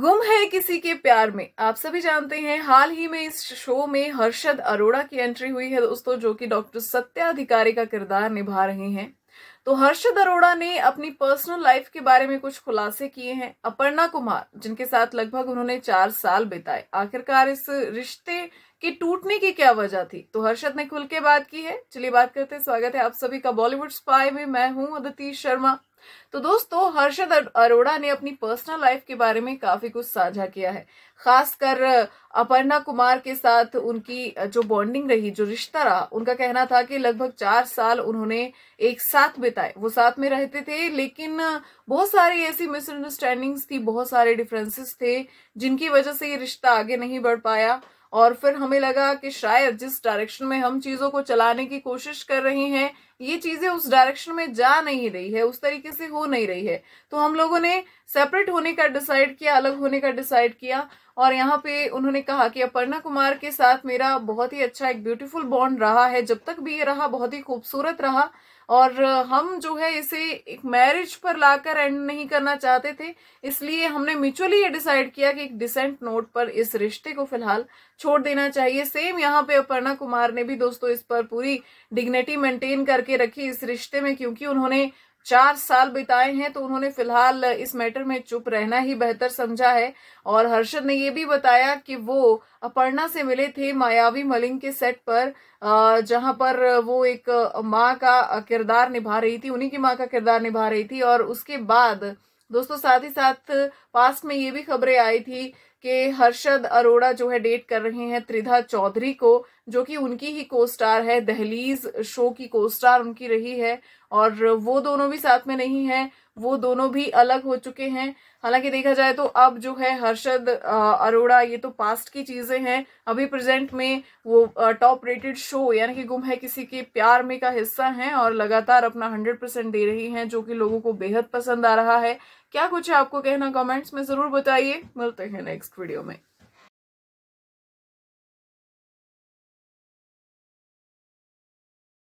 गुम है किसी के प्यार में आप सभी जानते हैं हाल ही में इस शो में हर्षद अरोड़ा की एंट्री हुई है दोस्तों जो कि डॉक्टर सत्या अधिकारी का किरदार निभा रहे हैं तो हर्षद अरोड़ा ने अपनी पर्सनल लाइफ के बारे में कुछ खुलासे किए हैं अपर्णा कुमार जिनके साथ लगभग उन्होंने चार साल बिताए आखिरकार इस रिश्ते के टूटने की क्या वजह थी तो हर्षद ने खुल के बात की है चलिए बात करते हैं स्वागत है आप सभी का बॉलीवुड स्पाई में मैं हूं अदिति शर्मा तो दोस्तों हर्षद अरोड़ा ने अपनी पर्सनल लाइफ के बारे में काफी कुछ साझा किया है खासकर अपर्णा कुमार के साथ उनकी जो बॉन्डिंग रही जो रिश्ता रहा उनका कहना था कि लगभग चार साल उन्होंने एक साथ बिता बिताए वो साथ में रहते थे लेकिन बहुत सारी ऐसी मिसअंडरस्टैंडिंग्स थी बहुत सारे डिफरेंसेस थे जिनकी वजह से ये रिश्ता आगे नहीं बढ़ पाया और फिर हमें लगा कि शायद जिस डायरेक्शन में हम चीज़ों को चलाने की कोशिश कर रहे हैं ये चीज़ें उस डायरेक्शन में जा नहीं रही है उस तरीके से हो नहीं रही है तो हम लोगों ने सेपरेट होने का डिसाइड किया अलग होने का डिसाइड किया और यहाँ पे उन्होंने कहा कि अपर्णा कुमार के साथ मेरा बहुत ही अच्छा एक ब्यूटीफुल बॉन्ड रहा है जब तक भी ये रहा बहुत ही खूबसूरत रहा और हम जो है इसे एक मैरिज पर लाकर एंड नहीं करना चाहते थे इसलिए हमने म्यूचुअली ये डिसाइड किया कि एक डिसेंट नोट पर इस रिश्ते को फिलहाल छोड़ देना चाहिए सेम यहाँ पे अपर्णा कुमार ने भी दोस्तों इस पर पूरी डिग्निटी मेंटेन करके रखी इस रिश्ते में क्योंकि उन्होंने चार साल बिताए हैं तो उन्होंने फिलहाल इस मैटर में चुप रहना ही बेहतर समझा है और हर्षद ने ये भी बताया कि वो अपर्णा से मिले थे मायावी मलिंग के सेट पर जहां पर वो एक माँ का किरदार निभा रही थी उन्हीं की माँ का किरदार निभा रही थी और उसके बाद दोस्तों साथ ही साथ पास्ट में ये भी खबरें आई थी कि हर्षद अरोड़ा जो है डेट कर रहे हैं त्रिधा चौधरी को जो कि उनकी ही को स्टार है दहलीज शो की को स्टार उनकी रही है और वो दोनों भी साथ में नहीं है वो दोनों भी अलग हो चुके हैं हालांकि देखा जाए तो अब जो है हर्षद अरोड़ा ये तो पास्ट की चीज़ें हैं अभी प्रेजेंट में वो टॉप रेटेड शो यानी कि गुम है किसी के प्यार में का हिस्सा हैं और लगातार अपना 100 परसेंट दे रही हैं जो कि लोगों को बेहद पसंद आ रहा है क्या कुछ है आपको कहना कमेंट्स में जरूर बताइए मिलते हैं नेक्स्ट वीडियो में